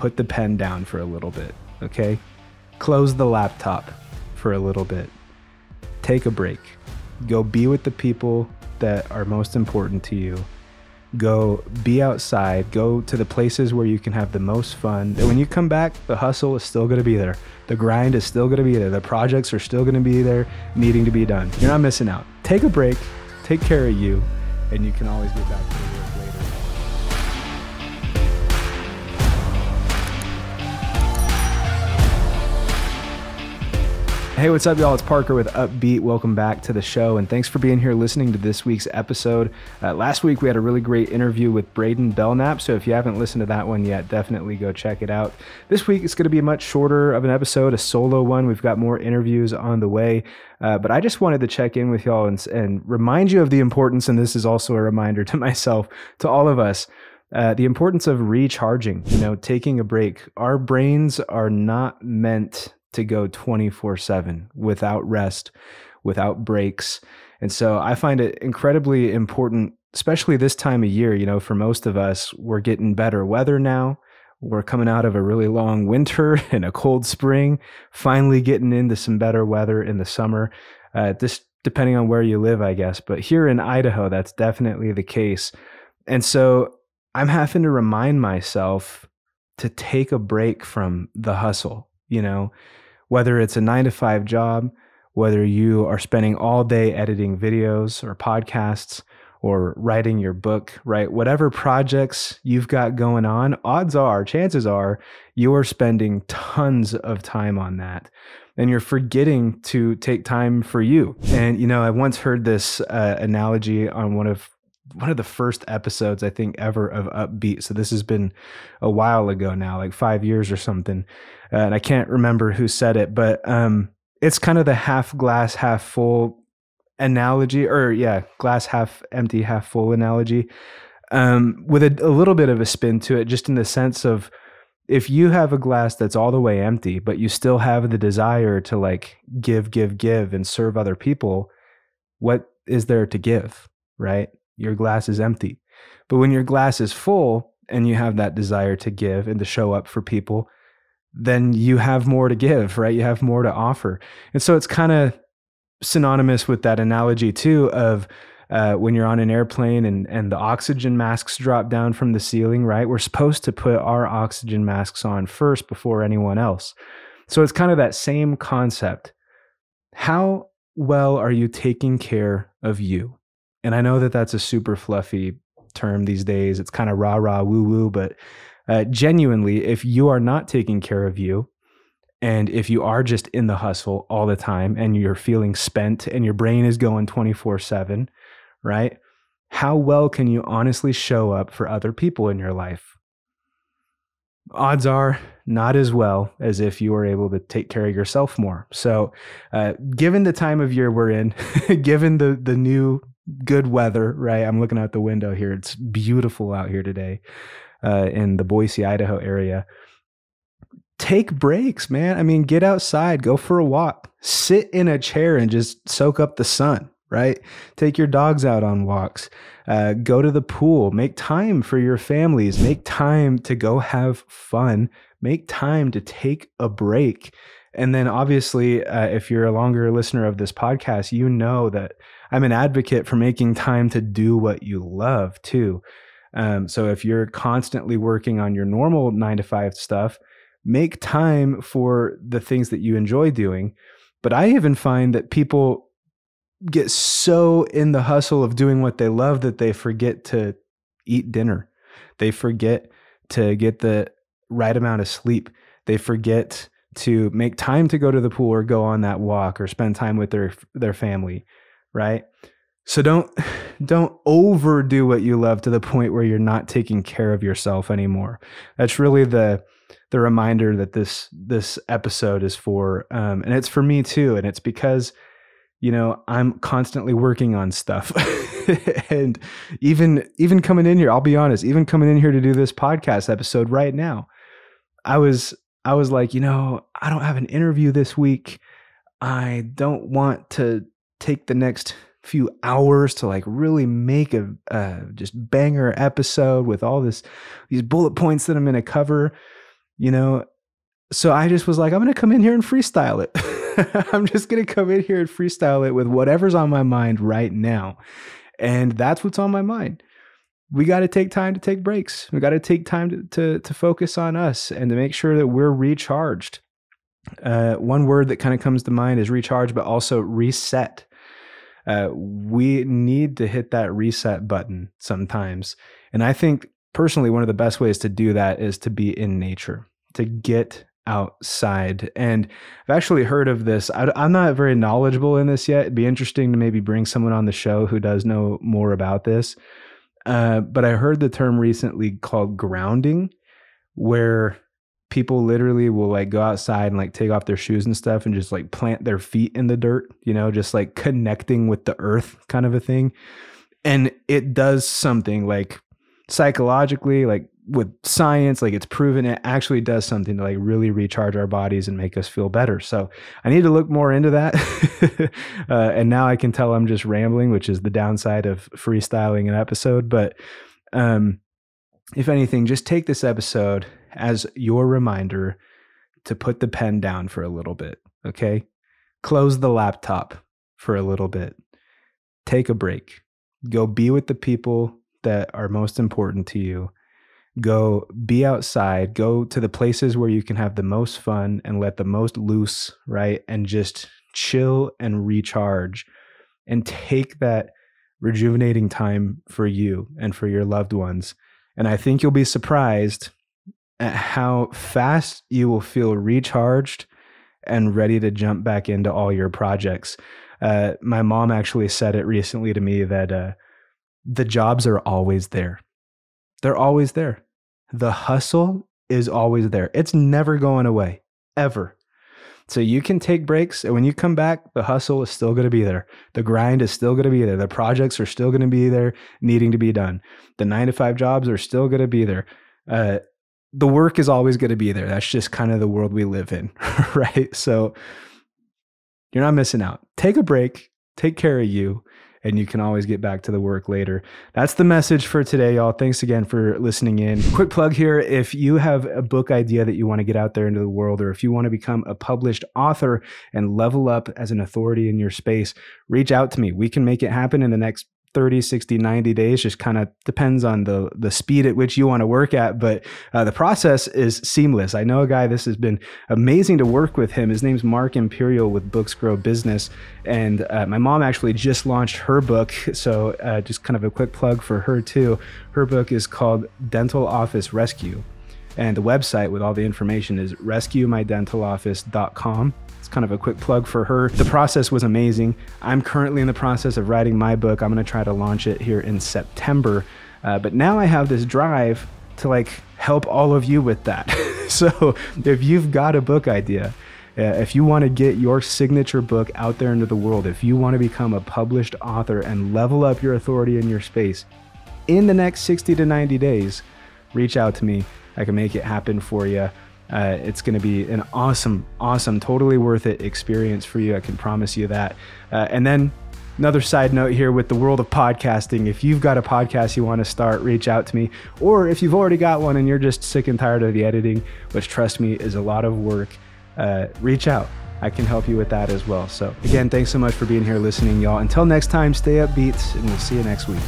put the pen down for a little bit, okay? Close the laptop for a little bit. Take a break. Go be with the people that are most important to you. Go be outside. Go to the places where you can have the most fun. And when you come back, the hustle is still going to be there. The grind is still going to be there. The projects are still going to be there, needing to be done. You're not missing out. Take a break. Take care of you, and you can always get back to Hey, what's up, y'all? It's Parker with Upbeat. Welcome back to the show, and thanks for being here listening to this week's episode. Uh, last week, we had a really great interview with Braden Belknap, so if you haven't listened to that one yet, definitely go check it out. This week, it's going to be a much shorter of an episode, a solo one. We've got more interviews on the way, uh, but I just wanted to check in with y'all and, and remind you of the importance, and this is also a reminder to myself, to all of us. Uh, the importance of recharging, you know, taking a break. Our brains are not meant to go 24 7 without rest, without breaks. And so I find it incredibly important, especially this time of year. You know, for most of us, we're getting better weather now. We're coming out of a really long winter and a cold spring, finally getting into some better weather in the summer. Uh, this, depending on where you live, I guess. But here in Idaho, that's definitely the case. And so I'm having to remind myself to take a break from the hustle, you know, whether it's a nine to five job, whether you are spending all day editing videos or podcasts or writing your book, right? Whatever projects you've got going on, odds are, chances are, you're spending tons of time on that. And you're forgetting to take time for you. And, you know, I once heard this uh, analogy on one of one of the first episodes I think ever of Upbeat. So this has been a while ago now, like 5 years or something uh, and I can't remember who said it, but um, it's kind of the half glass, half full analogy, or yeah, glass half empty, half full analogy, um, with a, a little bit of a spin to it, just in the sense of if you have a glass that's all the way empty, but you still have the desire to like give, give, give and serve other people, what is there to give, right? Your glass is empty. But when your glass is full and you have that desire to give and to show up for people, then you have more to give, right? You have more to offer. And so it's kind of synonymous with that analogy too of uh, when you're on an airplane and, and the oxygen masks drop down from the ceiling, right? We're supposed to put our oxygen masks on first before anyone else. So it's kind of that same concept. How well are you taking care of you? And I know that that's a super fluffy term these days. It's kind of rah rah woo woo, but uh, genuinely, if you are not taking care of you, and if you are just in the hustle all the time and you're feeling spent and your brain is going 24 7, right? How well can you honestly show up for other people in your life? Odds are not as well as if you were able to take care of yourself more. So, uh, given the time of year we're in, given the the new good weather, right? I'm looking out the window here; it's beautiful out here today uh, in the Boise, Idaho area. Take breaks, man. I mean, get outside, go for a walk, sit in a chair and just soak up the sun, right? Take your dogs out on walks, uh, go to the pool, make time for your families, make time to go have fun, make time to take a break. And then, obviously, uh, if you're a longer listener of this podcast, you know that I'm an advocate for making time to do what you love too. Um, so if you're constantly working on your normal nine to five stuff, make time for the things that you enjoy doing. But I even find that people get so in the hustle of doing what they love that they forget to eat dinner. They forget to get the right amount of sleep. They forget to make time to go to the pool or go on that walk or spend time with their their family, right? So don't don't overdo what you love to the point where you're not taking care of yourself anymore. That's really the the reminder that this this episode is for, um, and it's for me too. And it's because you know I'm constantly working on stuff, and even even coming in here, I'll be honest, even coming in here to do this podcast episode right now, I was I was like, you know, I don't have an interview this week. I don't want to take the next few hours to like really make a, a just banger episode with all this these bullet points that I'm going to cover, you know. So I just was like, I'm going to come in here and freestyle it. I'm just going to come in here and freestyle it with whatever's on my mind right now. And that's what's on my mind we got to take time to take breaks. We got to take time to, to, to, focus on us and to make sure that we're recharged. Uh, one word that kind of comes to mind is recharge, but also reset. Uh, we need to hit that reset button sometimes. And I think personally, one of the best ways to do that is to be in nature, to get outside. And I've actually heard of this. I, am not very knowledgeable in this yet. It'd be interesting to maybe bring someone on the show who does know more about this. Uh, but I heard the term recently called grounding, where people literally will like go outside and like take off their shoes and stuff and just like plant their feet in the dirt, you know, just like connecting with the earth kind of a thing. And it does something like psychologically, like with science, like it's proven it actually does something to like really recharge our bodies and make us feel better. So I need to look more into that. uh, and now I can tell I'm just rambling, which is the downside of freestyling an episode. But um, if anything, just take this episode as your reminder to put the pen down for a little bit, okay? Close the laptop for a little bit. Take a break. Go be with the people that are most important to you. Go be outside. Go to the places where you can have the most fun and let the most loose, right? And just chill and recharge and take that rejuvenating time for you and for your loved ones. And I think you'll be surprised how fast you will feel recharged and ready to jump back into all your projects. Uh, my mom actually said it recently to me that uh, the jobs are always there. They're always there. The hustle is always there. It's never going away, ever. So you can take breaks. And when you come back, the hustle is still going to be there. The grind is still going to be there. The projects are still going to be there, needing to be done. The nine to five jobs are still going to be there. Uh, the work is always going to be there. That's just kind of the world we live in, right? So you're not missing out. Take a break, take care of you, and you can always get back to the work later. That's the message for today, y'all. Thanks again for listening in. Quick plug here if you have a book idea that you want to get out there into the world, or if you want to become a published author and level up as an authority in your space, reach out to me. We can make it happen in the next 30 60 90 days just kind of depends on the the speed at which you want to work at but uh, the process is seamless i know a guy this has been amazing to work with him his name's mark imperial with books grow business and uh, my mom actually just launched her book so uh, just kind of a quick plug for her too her book is called dental office rescue and the website with all the information is rescuemydentaloffice.com. It's kind of a quick plug for her. The process was amazing. I'm currently in the process of writing my book. I'm going to try to launch it here in September. Uh, but now I have this drive to like help all of you with that. so if you've got a book idea, uh, if you want to get your signature book out there into the world, if you want to become a published author and level up your authority in your space in the next 60 to 90 days, reach out to me. I can make it happen for you. Uh, it's going to be an awesome, awesome, totally worth it experience for you. I can promise you that. Uh, and then another side note here with the world of podcasting if you've got a podcast you want to start reach out to me or if you've already got one and you're just sick and tired of the editing which trust me is a lot of work uh, reach out i can help you with that as well so again thanks so much for being here listening y'all until next time stay upbeat and we'll see you next week